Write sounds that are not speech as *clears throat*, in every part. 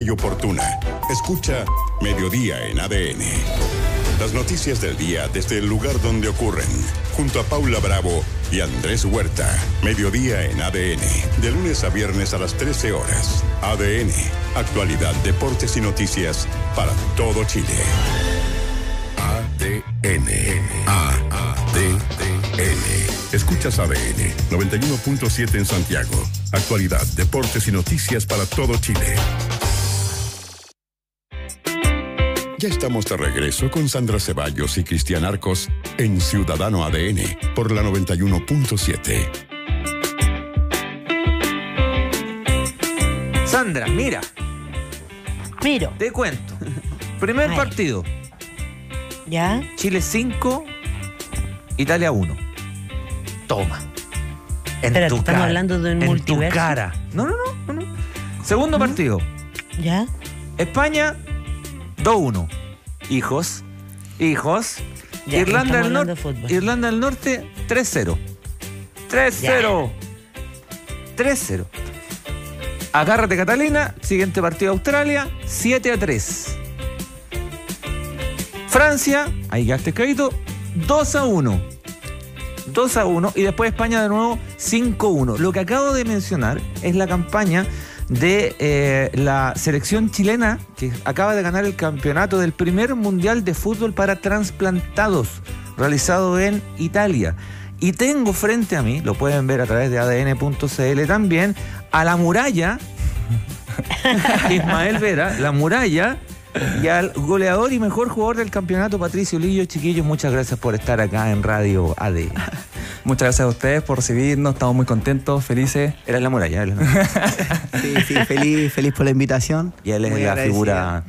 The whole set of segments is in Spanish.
y oportuna. Escucha Mediodía en ADN. Las noticias del día desde el lugar donde ocurren, junto a Paula Bravo y Andrés Huerta. Mediodía en ADN, de lunes a viernes a las 13 horas. ADN, actualidad, deportes y noticias para todo Chile. ADN. ADN. Escuchas ADN 91.7 en Santiago. Actualidad, deportes y noticias para todo Chile. Ya estamos de regreso con Sandra Ceballos y Cristian Arcos en Ciudadano ADN por la 91.7. Sandra, mira. Miro. Te cuento. Primer partido. ¿Ya? Chile 5, Italia 1. Toma. En Pero estamos hablando de un en Tu cara. No, no, no, no. Segundo partido. ¿Ya? España 2-1. Hijos, hijos. Irlanda, del Norte, Irlanda del Norte, 3-0. 3-0. 3-0. Agárrate Catalina, siguiente partido Australia, 7 a 3. Francia, ahí quedaste escrito, 2 1. 2 1 y después España de nuevo 5 1. Lo que acabo de mencionar es la campaña de eh, la selección chilena que acaba de ganar el campeonato del primer mundial de fútbol para trasplantados realizado en Italia. Y tengo frente a mí, lo pueden ver a través de adn.cl también, a la muralla, *laughs* Ismael Vera, la muralla y al goleador y mejor jugador del campeonato, Patricio Lillo. Chiquillos, muchas gracias por estar acá en Radio AD. *laughs* Muchas gracias a ustedes por recibirnos, estamos muy contentos, felices. Era la muralla, *laughs* Sí, sí, feliz, feliz por la invitación. Y él es la figura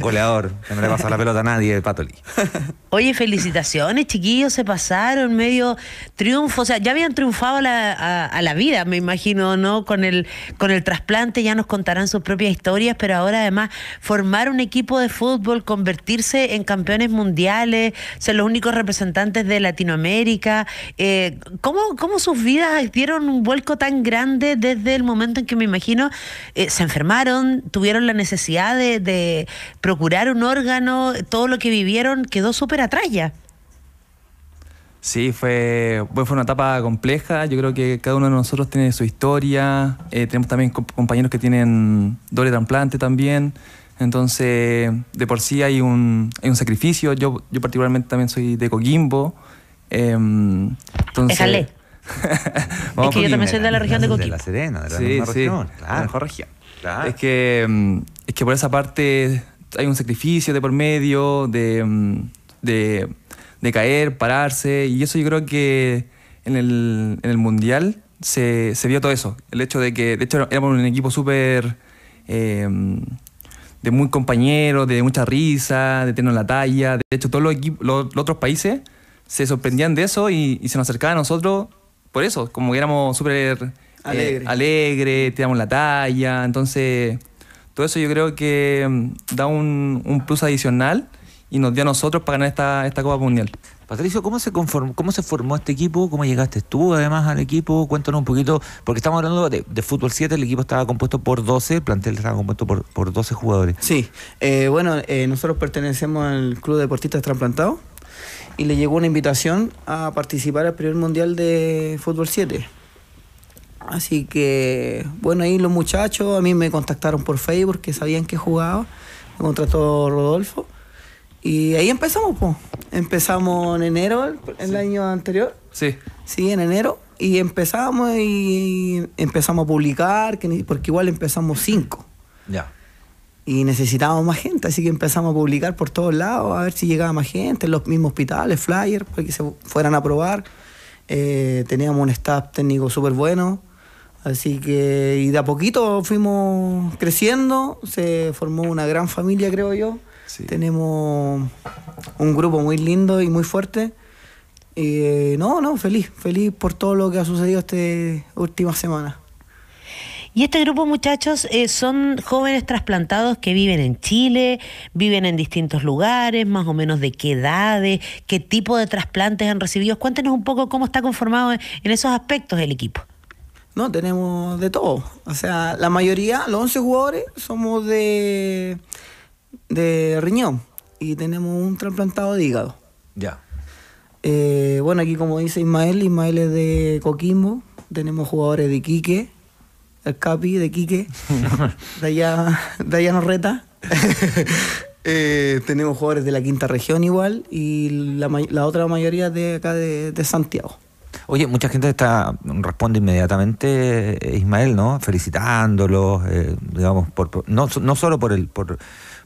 goleador, que no le pasa la pelota a nadie, Patoli. *laughs* Oye, felicitaciones, chiquillos, se pasaron, medio triunfo, o sea, ya habían triunfado a, a, la vida, me imagino, ¿no? Con el, con el trasplante ya nos contarán sus propias historias, pero ahora además formar un equipo de fútbol, convertirse en campeones mundiales, ser los únicos representantes de Latinoamérica. Eh, ¿cómo, sus vidas dieron un vuelco tan grande desde el momento en que me imagino eh, se enfermaron, tuvieron la necesidad de, procurar un órgano, todo lo que vivieron quedó súper atrás ya? Sí, fue, fue una etapa compleja. Yo creo que cada uno de nosotros tiene su historia. Eh, tenemos también compañeros que tienen doble trasplante también. Entonces, de por sí hay un, hay un sacrificio. Yo, yo particularmente también soy de Coquimbo. Em, entonces, *laughs* es que yo también soy de la región de Coquimbo. De La Serena, de la región. La mejor región. Es, que, em, es que por esa parte hay un sacrificio de por medio, de, em, de, de caer, pararse. Y eso yo creo que en el, Mundial se, se, vio todo eso. El hecho de que, de hecho, éramos un equipo súper de muy compañeros, de mucha risa, de tener la talla. De hecho, todos los, los, otros países se sorprendían de eso y, se nos acercaban a nosotros por eso, como que éramos súper eh, alegres, tiramos la talla. Entonces, todo eso yo creo que mm, da un, plus adicional y nos dio a nosotros para ganar esta, esta Copa Mundial. Patricio, ¿cómo se, formó este equipo? ¿Cómo llegaste tú además al equipo? Cuéntanos un poquito, porque estamos hablando de, Fútbol 7, el equipo estaba compuesto por 12, el plantel estaba compuesto por, 12 jugadores. Sí, eh, bueno, eh, nosotros pertenecemos al Club Deportistas Transplantado y le llegó una invitación a participar al primer mundial de Fútbol 7. Así que, bueno, ahí los muchachos a mí me contactaron por Facebook que sabían que jugaba. Me contrató Rodolfo y ahí empezamos, pues. Empezamos en enero, el, año anterior. Sí. Sí, en enero. Y empezamos y empezamos a publicar, porque igual empezamos cinco. Ya. Y necesitábamos más gente, así que empezamos a publicar por todos lados, a ver si llegaba más gente, en los mismos hospitales, flyers, para que se fueran a probar. Eh, teníamos un staff técnico súper bueno. Así que, y de a poquito fuimos creciendo, se formó una gran familia, creo yo. Tenemos un grupo muy lindo y muy fuerte. Eh, no, no, feliz, feliz por todo lo que ha sucedido esta última semana. Y este grupo, muchachos, eh, son jóvenes trasplantados que viven en Chile, viven en distintos lugares, más o menos de qué edades, qué tipo de trasplantes han recibido. Cuéntenos un poco cómo está conformado en esos aspectos el equipo. No, tenemos de todo. O sea, la mayoría, los 11 jugadores, somos de de riñón y tenemos un trasplantado de hígado. Ya. Eh, bueno, aquí como dice Ismael, Ismael es de Coquimbo, tenemos jugadores de Quique, el Capi de Quique, *laughs* de, allá, de allá nos reta. *laughs* Eh, tenemos jugadores de la quinta región igual y la, otra mayoría de acá de, Santiago. Oye, mucha gente está responde inmediatamente eh, Ismael, ¿no? Felicitándolos, digamos, no, no solo por el por,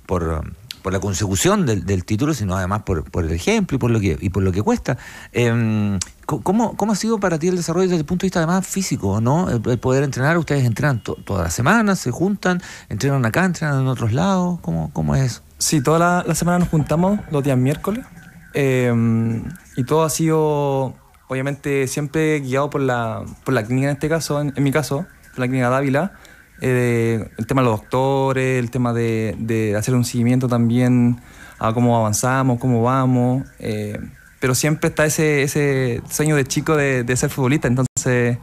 por, la consecución del, título, sino además por, el ejemplo y por lo que, y por lo que cuesta. Em, ¿cómo, ha sido para ti el desarrollo desde el punto de vista además físico, ¿no? El, poder entrenar, ustedes entrenan todas las semanas, se juntan, entrenan acá, entrenan en otros lados, ¿cómo, cómo es eso? Sí, toda la, semana nos juntamos los días miércoles em, y todo ha sido obviamente siempre guiado por la, por la clínica en este caso, en, mi caso, la clínica Dávila, eh, el tema de los doctores, el tema de, hacer un seguimiento también a cómo avanzamos, cómo vamos. Eh, pero siempre está ese, sueño de chico de, ser futbolista. Entonces,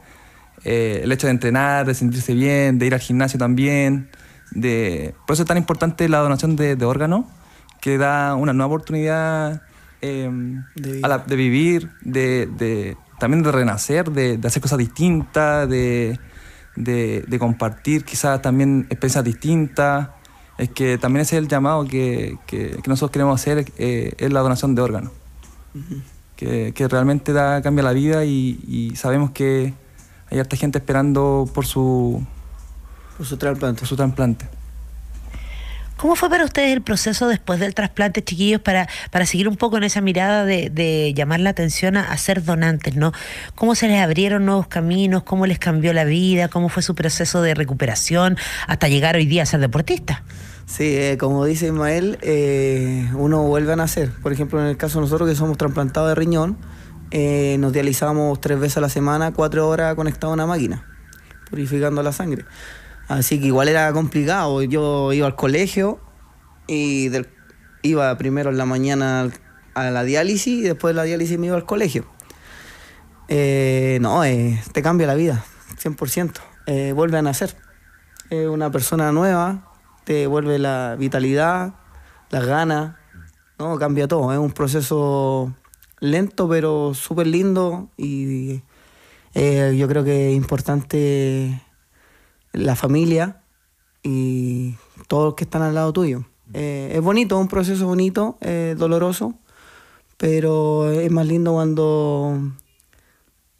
eh, el hecho de entrenar, de sentirse bien, de ir al gimnasio también. De, por eso es tan importante la donación de, órganos, que da una nueva oportunidad de, em, de, vivir, de, también de renacer, de, hacer cosas distintas, de de, compartir quizás también experiencias distintas. Es que también ese es el llamado que, nosotros queremos hacer, eh, es la donación de órganos, que, realmente da, cambia la vida y, sabemos que hay harta gente esperando por su, por su Por su trasplante. ¿Cómo fue para ustedes el proceso después del trasplante, chiquillos, para, para seguir un poco en esa mirada de, llamar la atención a, ser donantes, ¿no? ¿Cómo se les abrieron nuevos caminos? ¿Cómo les cambió la vida? ¿Cómo fue su proceso de recuperación hasta llegar hoy día a ser deportista? Sí, eh, como dice Ismael, eh, uno vuelve a nacer. Por ejemplo, en el caso de nosotros que somos trasplantados de riñón, eh, nos dializamos tres veces a la semana, cuatro horas conectado a una máquina, purificando la sangre. Así que igual era complicado. Yo iba al colegio y iba primero en la mañana a la diálisis y después de la diálisis me iba al colegio. Eh, no, eh, te cambia la vida, 100%. Eh, vuelve a nacer. una persona nueva, te vuelve la vitalidad, las ganas, ¿no? cambia todo. Es un proceso lento pero súper lindo y yo creo que es importante la familia y todos los que están al lado tuyo. Eh, es bonito, es un proceso bonito, eh, doloroso, pero es más lindo cuando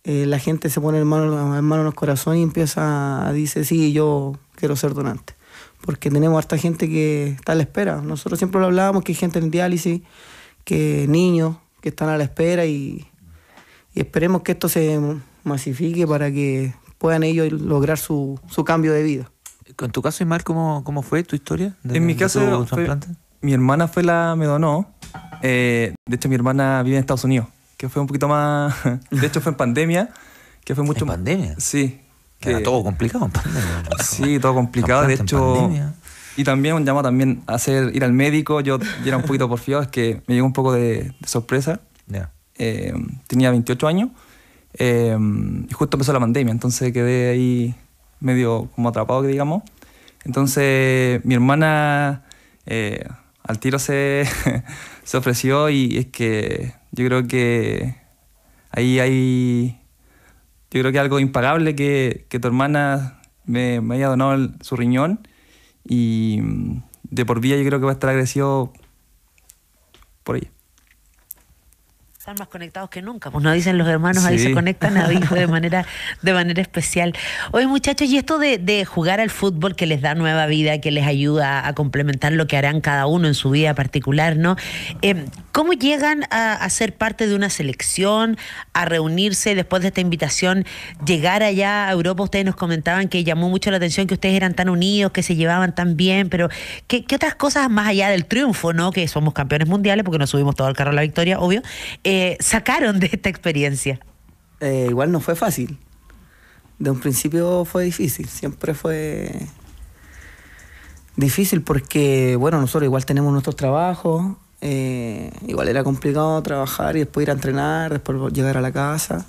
eh, la gente se pone en mano, en los corazones y empieza a decir, sí, yo quiero ser donante. Porque tenemos harta gente que está a la espera. Nosotros siempre lo hablábamos, que hay gente en diálisis, que niños que están a la espera y esperemos que esto se masifique para que puedan ellos lograr su, su cambio de vida. ¿En tu caso, Ismael, cómo, cómo fue tu historia? en mi caso, mi hermana fue la me donó. Eh, de hecho, mi hermana vive en Estados Unidos, que fue un poquito más... *laughs* De hecho, fue en pandemia, que fue mucho... ¿En pandemia? Sí. Que, Era todo complicado en pandemia. *laughs* sí, todo complicado. de hecho... Y también un llamado también a hacer, ir al médico. Yo, era un poquito *laughs* porfiado, es que me llegó un poco de, sorpresa. Eh, tenía 28 años Em, y justo empezó la pandemia, entonces quedé ahí medio como atrapado, digamos. Entonces mi hermana eh, al tiro se, *laughs* se ofreció y es que yo creo que ahí hay, yo creo que algo impagable que, tu hermana me, haya donado su riñón y de por vida yo creo que va a estar agradecido por ella. Están más conectados que nunca, pues nos dicen los hermanos, ahí se conectan a hijo de *laughs* manera, de manera especial. Oye, muchachos, y esto de, jugar al fútbol que les da nueva vida, que les ayuda a complementar lo que harán cada uno en su vida particular, ¿no? Em, ¿Cómo llegan a, ser parte de una selección, a reunirse después de esta invitación, llegar allá a Europa? Ustedes nos comentaban que llamó mucho la atención que ustedes eran tan unidos, que se llevaban tan bien, pero ¿qué, qué otras cosas más allá del triunfo, ¿no? Que somos campeones mundiales, porque nos subimos todo el carro a la victoria, obvio. Eh, sacaron de esta experiencia? Eh, igual no fue fácil. De un principio fue difícil, siempre fue difícil porque, bueno, nosotros igual tenemos nuestros trabajos, eh, igual era complicado trabajar y después ir a entrenar, después llegar a la casa.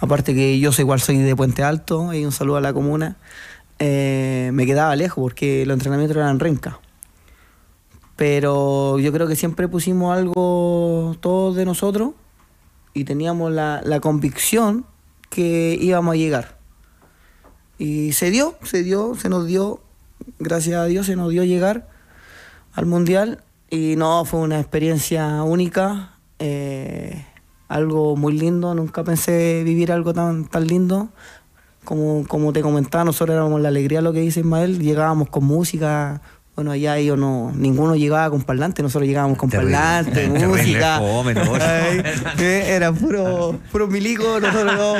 Aparte que yo soy, igual soy de Puente Alto, y un saludo a la comuna. me quedaba lejos porque los entrenamientos eran en Renca. Pero yo creo que siempre pusimos algo todos de nosotros y teníamos la, convicción que íbamos a llegar. Y se dio, se dio, se nos dio, gracias a Dios, se nos dio llegar al Mundial. Y no, fue una experiencia única, eh, algo muy lindo, nunca pensé vivir algo tan, tan lindo. Como, como te comentaba, nosotros éramos la alegría, lo que dice Ismael, llegábamos con música, bueno, allá ellos no, ninguno llegaba con parlante, nosotros llegábamos con parlante, *laughs* música. era puro, puro milico, nosotros no.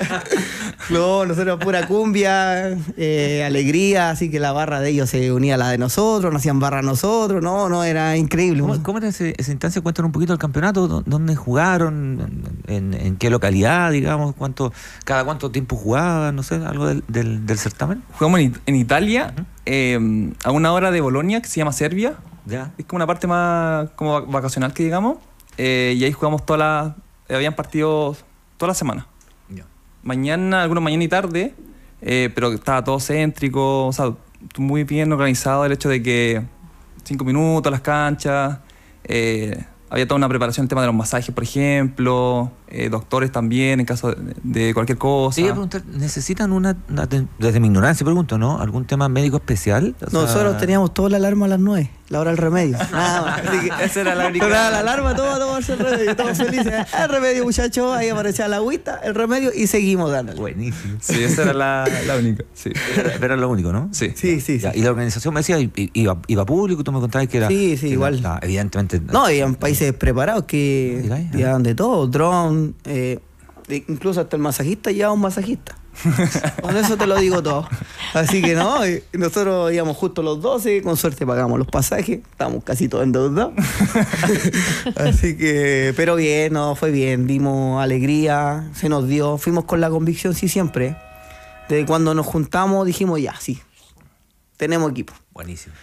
*laughs* no, nosotros pura cumbia, eh, alegría, así que la barra de ellos se unía a la de nosotros, no hacían barra a nosotros, no, no, era increíble. ¿Cómo, te era ese, Cuéntanos un poquito el campeonato, dónde jugaron, en, qué localidad, digamos, cuánto, cada cuánto tiempo jugaba, no sé, algo del, certamen. Jugamos en, Italia, eh, a una hora de Bolonia, que se llama Serbia. Ya. Es como una parte más como vacacional que digamos. Eh, y ahí jugamos todas las. Eh, habían partidos toda la semana. Mañana, algunos mañana y tarde, pero estaba todo céntrico, o sea, muy bien organizado el hecho de que cinco minutos las canchas había toda una preparación en el tema de los masajes, por ejemplo, eh, doctores también en caso de cualquier cosa. Sí, ¿necesitan una, desde mi ignorancia pregunto, ¿no? ¿Algún tema médico especial? Nosotros teníamos todo el alarma a las nueve la hora del remedio. *laughs* Nada más. Esa era la única. Tocaba la alarma, toma, toma ¿eh? el remedio. Todos felices. El remedio, muchachos. Ahí aparecía la agüita, el remedio y seguimos ganando Buenísimo. Sí, esa era la, la única. Sí. Era, era, lo único, ¿no? Sí. Sí, sí, Y la organización me decía, iba, iba público, tú me contabas que era. Sí, sí, igual. evidentemente. No, y en países preparados que llevaban de todo: drone, eh, incluso hasta el masajista llevaba un masajista. *laughs* Con eso te lo digo todo. Así que no, eh, nosotros íbamos justo los 12, con suerte pagamos los pasajes, Estamos casi todos endeudados. *laughs* Así que, pero bien, no, fue bien, dimos alegría, se nos dio, fuimos con la convicción, sí, siempre. Desde cuando nos juntamos dijimos, ya, sí, tenemos equipo. Buenísimo.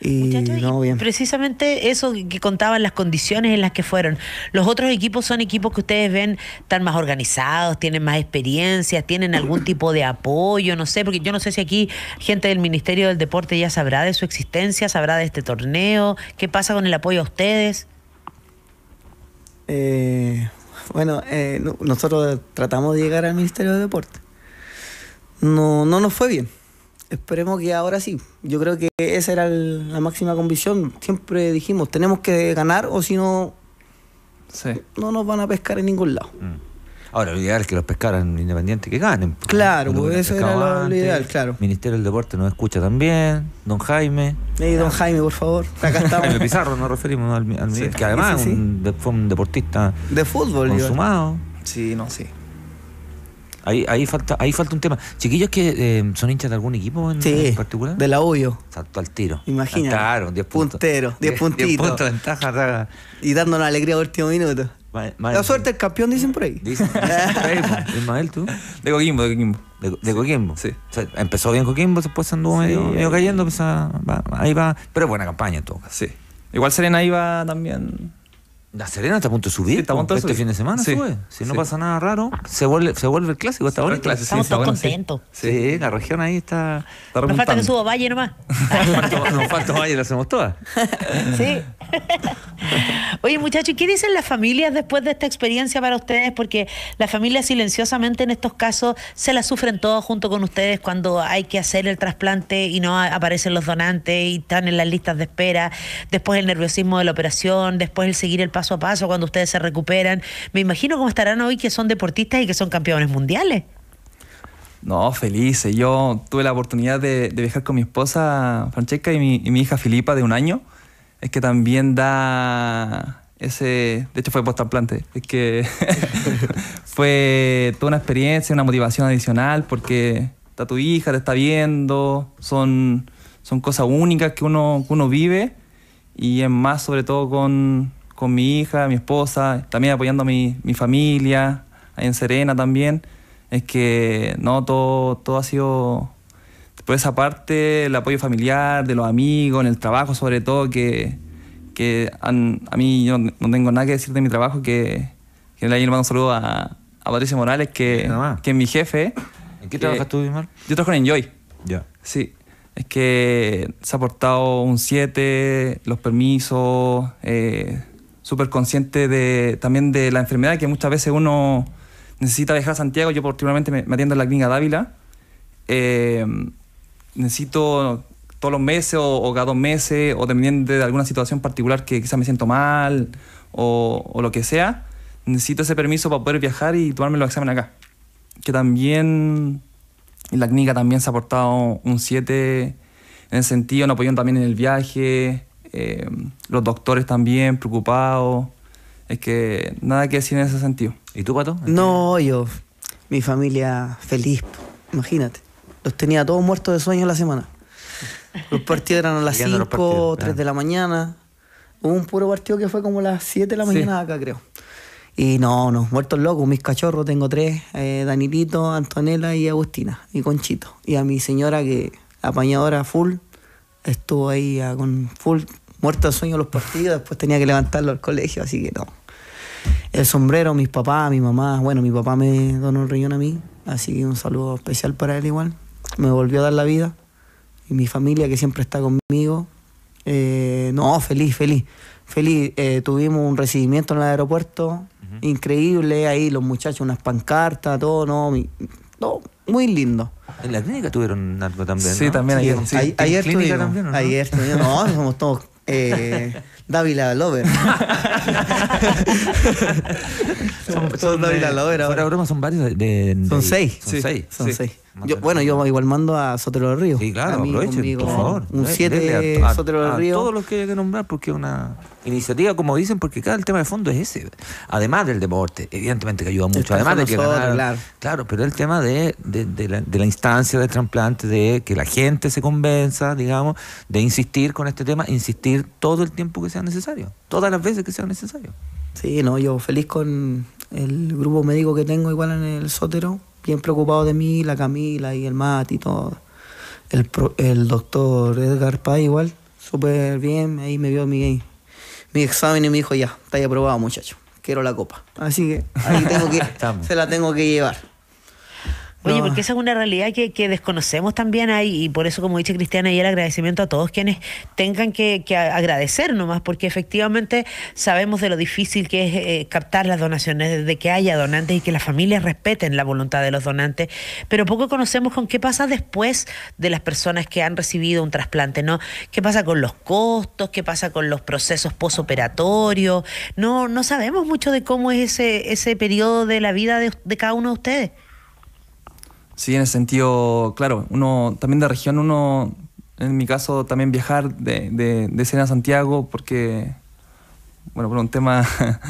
Y, no, bien. precisamente eso que contaban las condiciones en las que fueron. Los otros equipos son equipos que ustedes ven están más organizados, tienen más experiencia, tienen algún *clears throat* tipo de apoyo, no sé, porque yo no sé si aquí gente del Ministerio del Deporte ya sabrá de su existencia, sabrá de este torneo, qué pasa con el apoyo a ustedes. Eh, bueno, eh, nosotros tratamos de llegar al Ministerio del Deporte. No, no nos fue bien Esperemos que ahora sí. Yo creo que esa era la máxima convicción. Siempre dijimos, tenemos que ganar o si no, no nos van a pescar en ningún lado. Mm. Ahora, lo ideal es que los pescaran independientes que ganen. Claro, eso pues era lo, ideal, claro. Ministerio del Deporte nos escucha también. Don Jaime. don Jaime, por favor. Acá *laughs* el Pizarro nos referimos al, que además fue un deportista. De fútbol, Consumado. Sí, no, sí. Ahí, ahí, falta, ahí falta un tema. Chiquillos que eh, son hinchas de algún equipo en, sí, particular. De la Uyo. Salto al tiro. Imagínate. Claro, 10 puntos. Puntero, 10 puntitos. 10 puntos de ventaja. Y dándonos alegría al último minuto. Ma la suerte del campeón, dicen por ahí. Dicen, *laughs* tú. De Coquimbo, de Coquimbo. De, Coquimbo. Sí. empezó bien Coquimbo, después anduvo medio, cayendo. Pues, ah, ahí va. Pero buena campaña en todo Sí. Igual Serena iba también la Serena está a punto de subir. este fin de semana sube. Si no pasa nada raro, se vuelve, se vuelve el clásico. Está bueno el clásico. Estamos todos contentos. Sí. la región ahí está. está nos falta que suba Valle nomás. *laughs* nos falta Valle, lo hacemos todas. sí. *laughs* Oye, muchachos, ¿qué dicen las familias después de esta experiencia para ustedes? Porque las familias silenciosamente en estos casos se las sufren todos junto con ustedes cuando hay que hacer el trasplante y no aparecen los donantes y están en las listas de espera. Después el nerviosismo de la operación, después el seguir el paso a paso cuando ustedes se recuperan. Me imagino cómo estarán hoy que son deportistas y que son campeones mundiales. No, felices. Yo tuve la oportunidad de, viajar con mi esposa Francesca y mi hija Filipa de un año es que también da ese, de hecho fue postplante es que *laughs* fue toda una experiencia, una motivación adicional porque está tu hija, te está viendo, son, son cosas únicas que uno, uno vive y es más sobre todo con, mi hija, mi esposa, también apoyando a mi, mi familia, en Serena también, es que no, todo ha sido por pues, esa parte, el apoyo familiar, de los amigos, en el trabajo sobre todo, que, que a mí yo no, tengo nada que decir de mi trabajo, que, que le mando un saludo a, Patricio Morales, que, que es mi jefe. ¿En qué trabajas tú, Dimar? Yo trabajo en Enjoy. Ya. Sí. Es que se ha portado un 7, los permisos, eh, súper consciente de, también de la enfermedad que muchas veces uno necesita viajar a Santiago. Yo particularmente me, atiendo en la clínica Dávila. Eh, necesito todos los meses o, cada dos meses o dependiendo de alguna situación particular que quizás me siento mal o, lo que sea, necesito ese permiso para poder viajar y tomarme los exámenes acá. Que también la clínica también se ha aportado un 7 en ese sentido, nos apoyaron también en el viaje, eh, los doctores también preocupados. Es que nada que decir en ese sentido. ¿Y tú, Pato? No, yo, mi familia feliz, imagínate. Los tenía todos muertos de sueño la semana. Los partidos eran a las 5, 3 de la mañana. Hubo un puro partido que fue como a las 7 de la mañana acá, creo. Y no, no, muertos locos, mis cachorros, tengo tres, eh, Danilito, Antonella y Agustina, y Conchito. Y a mi señora que apañadora full, estuvo ahí con full, muerto de sueño los partidos, después tenía que levantarlo al colegio, así que no. El sombrero, mis papás, mi mamá, bueno, mi papá me donó un riñón a mí, así que un saludo especial para él igual, me volvió a dar la vida y mi familia que siempre está conmigo. Eh, no, feliz, feliz. Feliz, eh, tuvimos un recibimiento en el aeropuerto increíble, ahí los muchachos, unas pancartas, todo, no, muy lindo. En la clínica tuvieron algo también. Sí, también ayer. Sí, ayer, ayer, clínica también, ¿no? ayer no, somos todos eh, *laughs* Dávila Lover. *laughs* son, Dávila Lover ahora. broma, son varios. son seis. Son seis. Son seis. bueno, yo igual mando a Sotelo del Río. Sí, claro, aprovechen, por favor. Un 7 Sotero del Río. A todos los que hay que nombrar porque es una iniciativa, como dicen, porque cada el tema de fondo es ese. Además del deporte, evidentemente que ayuda mucho. además de que claro. pero el tema de, de, la, instancia de trasplante, de que la gente se convenza, digamos, de insistir con este tema, insistir todo el tiempo que se necesario, todas las veces que sea necesario Sí, no, yo feliz con el grupo médico que tengo igual en el sótero, bien preocupado de mí, la Camila y el Mati y todo. El, el doctor Edgar Pay igual, súper bien, ahí me vio mi, mi examen y me dijo, ya, está aprobado muchacho, quiero la copa. Así que ahí tengo que, *laughs* se la tengo que llevar. Oye, porque esa es una realidad que, desconocemos también ahí y por eso, como dice Cristiana, y el agradecimiento a todos quienes tengan que, agradecer nomás, porque efectivamente sabemos de lo difícil que es eh, captar las donaciones, de que haya donantes y que las familias respeten la voluntad de los donantes, pero poco conocemos con qué pasa después de las personas que han recibido un trasplante, ¿no? ¿Qué pasa con los costos? ¿Qué pasa con los procesos posoperatorios? No, no sabemos mucho de cómo es ese, ese periodo de la vida de cada uno de ustedes. Sí, en el sentido, claro, uno también de región, uno, en mi caso, también viajar de, de, de a Santiago, porque, bueno, por un tema *laughs*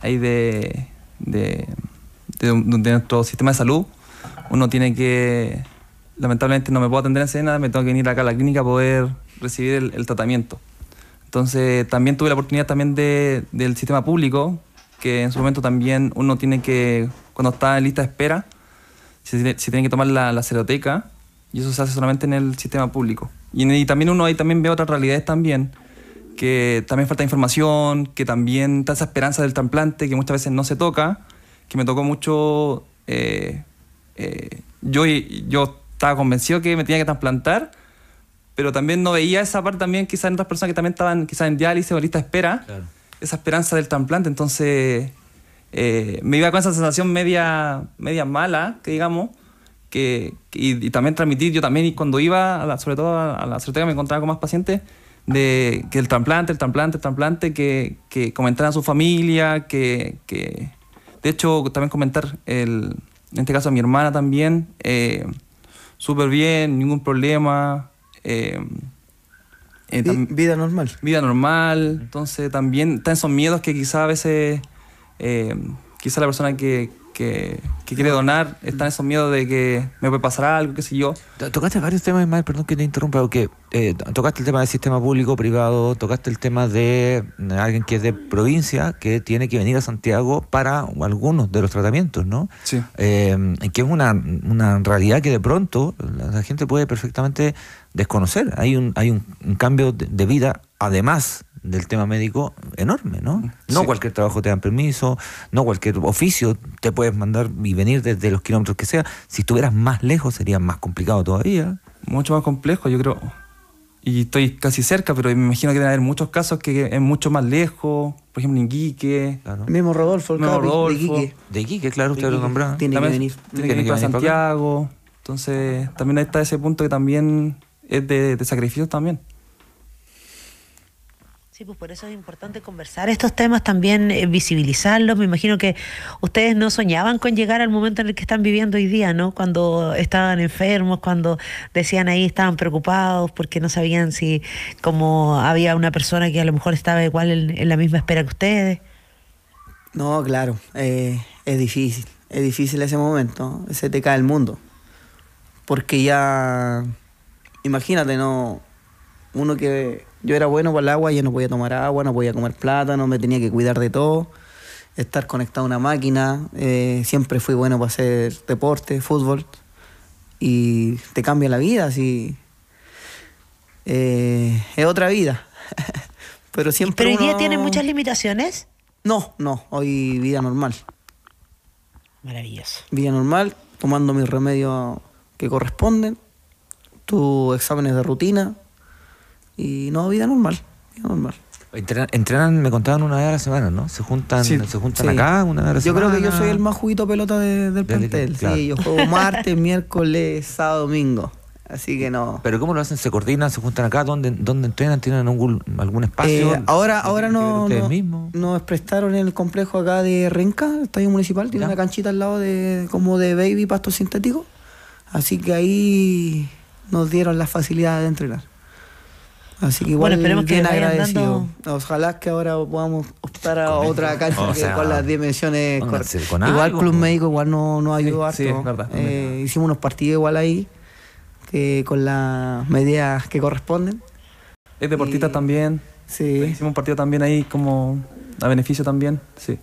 ahí de, de, de, nuestro sistema de salud, uno tiene que, lamentablemente no me puedo atender en Sena, me tengo que venir acá a la clínica a poder recibir el, tratamiento. Entonces, también tuve la oportunidad también del sistema público, que en su momento también uno tiene que, cuando está en lista de espera, se, tiene que tomar la, la, y eso se hace solamente en el sistema público. Y, también uno ahí también ve otras realidades también, que también falta información, que también está esa esperanza del trasplante que muchas veces no se toca, que me tocó mucho... Eh, eh, yo, yo estaba convencido que me tenía que trasplantar, pero también no veía esa parte también quizás en otras personas que también estaban quizás en diálisis o lista de espera, esa esperanza del trasplante. Entonces eh, me iba con esa sensación media, media mala, que digamos, que, y, también transmitir, yo también y cuando iba, a sobre todo a la certeza me encontraba con más pacientes, de que el trasplante, el trasplante, el trasplante, que, que a su familia, que, que, de hecho también comentar, el, en este caso a mi hermana también, eh, súper bien, ningún problema. Eh, vida normal. Vida normal, entonces también están esos miedos que quizás a veces eh, quizá la persona que, quiere donar está en esos miedos de que me puede pasar algo, qué sé yo. Tocaste varios temas, más perdón que te interrumpa, porque eh, tocaste el tema del sistema público, privado, tocaste el tema de eh, alguien que es de provincia, que tiene que venir a Santiago para algunos de los tratamientos, ¿no? Sí. que es una, realidad que de pronto la gente puede perfectamente desconocer. Hay un, hay un, cambio de vida además del tema médico enorme, ¿no? No cualquier trabajo te dan permiso, no cualquier oficio te puedes mandar y venir desde los kilómetros que sea. Si estuvieras más lejos sería más complicado todavía. Mucho más complejo, yo creo. Y estoy casi cerca, pero me imagino que deben haber muchos casos que es mucho más lejos, por ejemplo en Iquique. El mismo Rodolfo, el mismo De Iquique. claro, usted lo nombró. Tiene que venir. Tiene, que, venir para Santiago. Entonces, también está ese punto que también es de, de sacrificios también. Pues por eso es importante conversar estos temas, también eh, visibilizarlos. Me imagino que ustedes no soñaban con llegar al momento en el que están viviendo hoy día, ¿no? Cuando estaban enfermos, cuando decían ahí estaban preocupados porque no sabían si como había una persona que a lo mejor estaba igual en, la misma espera que ustedes. No, claro, eh, es difícil, es difícil ese momento, se te cae el mundo, porque ya, imagínate, no, uno que yo era bueno para el agua, yo no podía tomar agua, no podía comer plátano, me tenía que cuidar de todo, estar conectado a una máquina. Eh, siempre fui bueno para hacer deporte, fútbol. Y te cambia la vida, así. Eh, es otra vida. *laughs* Pero siempre. ¿Pero hoy día tiene muchas limitaciones? No, no, hoy vida normal. Maravilloso. Vida normal, tomando mis remedios que corresponden, tus exámenes de rutina, y no, vida normal, vida normal. Entrenan, me contaban una vez a la semana, ¿no? Se juntan, se juntan acá una vez a la semana. Yo creo que yo soy el más juguito pelota del plantel. Sí, yo juego *laughs* martes, miércoles, sábado, domingo. Así que no. ¿Pero cómo lo hacen? ¿Se coordinan? ¿Se juntan acá? ¿Dónde, dónde entrenan? ¿Tienen algún, algún espacio? Eh, ahora ahora no, no nos prestaron el complejo acá de Renca, el estadio municipal. Tiene una canchita al lado de como de baby pasto sintético. Así que ahí nos dieron la facilidad de entrenar. Así que igual bien que agradecido. Ojalá que ahora podamos optar a otra cancha con las dimensiones Igual Club Médico igual nos no ayudó sí, harto. Eh, hicimos unos partidos igual ahí, con las medidas que corresponden. Es deportista también. Sí. Hicimos un partido también ahí como a beneficio también, sí.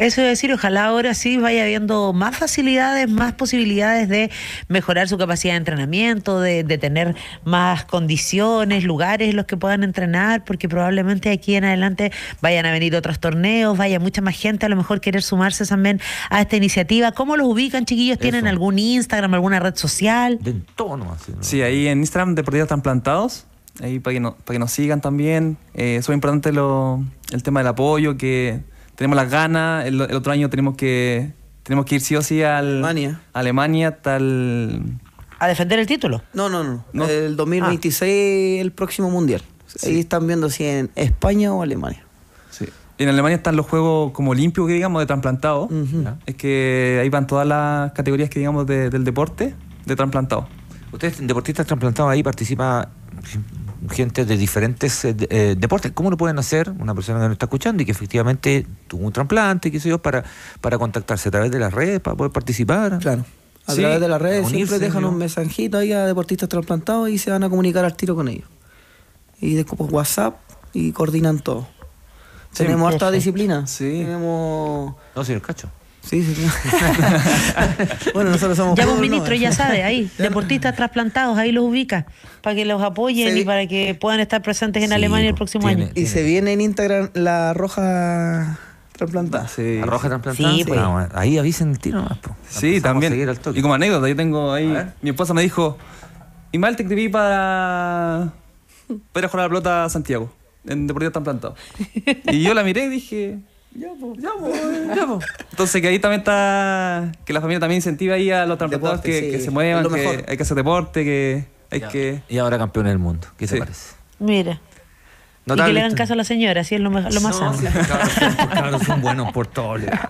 Eso es decir, ojalá ahora sí vaya habiendo más facilidades, más posibilidades de mejorar su capacidad de entrenamiento, de, tener más condiciones, lugares en los que puedan entrenar, porque probablemente aquí en adelante vayan a venir otros torneos, vaya mucha más gente a lo mejor querer sumarse también a esta iniciativa. ¿Cómo los ubican, chiquillos? ¿Tienen algún Instagram, alguna red social? De todo nomás. Sí, ahí en Instagram de Deportivos están Plantados, ahí para que, para que nos sigan también. Eh, muy es importante lo, el tema del apoyo, que tenemos las ganas, el, otro año tenemos que tenemos que ir sí o sí al, Alemania. a Alemania, ¿A defender el título? No, no, no. El 2026, ah. el próximo mundial. Ahí están viendo si en España o Alemania. En Alemania están los juegos como limpios, digamos, de trasplantado. Es que ahí van todas las categorías que digamos del deporte de trasplantado. Ustedes, deportistas trasplantados, ahí participa gente de diferentes eh, eh, deportes. ¿Cómo lo pueden hacer una persona que no está escuchando y que efectivamente tuvo un trasplante, qué sé yo, para, para contactarse a través de las redes, para poder participar? Claro. A través de las redes siempre dejan un mensajito ahí a deportistas trasplantados y se van a comunicar al tiro con ellos. Y después pues, WhatsApp y coordinan todo. Tenemos harta disciplina. Sí. Tenemos... No, señor Cacho. Sí, sí. *laughs* bueno, nosotros somos. Ya un ministro, ya sabe, ahí, deportistas trasplantados, ahí los ubica, para que los apoyen y para que puedan estar presentes en Alemania el pues, próximo año. Y se viene en Instagram la roja trasplantada. Sí. La roja trasplantada. Sí, pues. ah, ahí avisen el tiro más. Pues. Sí, también. Y como anécdota, yo tengo ahí. Mi esposa me dijo: Y mal te escribí para. para jugar a la pelota a Santiago, en Deportistas Trasplantados. *laughs* y yo la miré y dije ya, pues. Ya, pues. *laughs* Entonces, que ahí también está. Que la familia también incentiva ahí a los transportadores que, se muevan, que hay que hacer deporte, que hay que. Y ahora campeón del mundo. ¿Qué se parece? Mira. Y que le hagan caso a la señora, así es lo, más, lo más sano. claro, son *laughs* buenos por todos lados.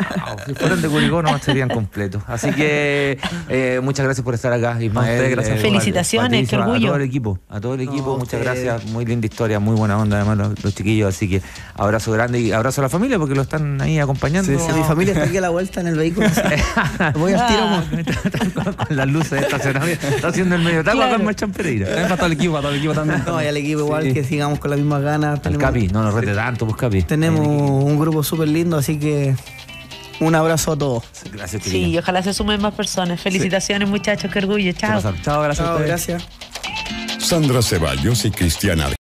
Si fueran de Curicó, no serían completos. Así que eh, muchas gracias por estar acá, Ismael. gracias. Eh, Felicitaciones, qué orgullo. A todo el equipo, a todo el equipo, muchas gracias. Muy linda historia, muy buena onda, además, los, chiquillos. Así que abrazo grande y abrazo a la familia porque lo están ahí acompañando. Sí, mi familia está aquí a la vuelta en el vehículo. *laughs* Voy al tiro ah. *laughs* con, las luces de estacionamiento. Está haciendo el medio está claro. acá en Marchán Pereira. Para todo el equipo, a todo el equipo también. No, y al equipo igual que sigamos con las mismas ganas el Capi, no nos rete tanto, pues Capi. Tenemos un grupo súper lindo, así que un abrazo a todos. Gracias, Sí, y ojalá se sumen más personas. Felicitaciones, muchachos, qué orgullo. Chao. Chao, gracias. gracias. Sandra Ceballos y Cristiana.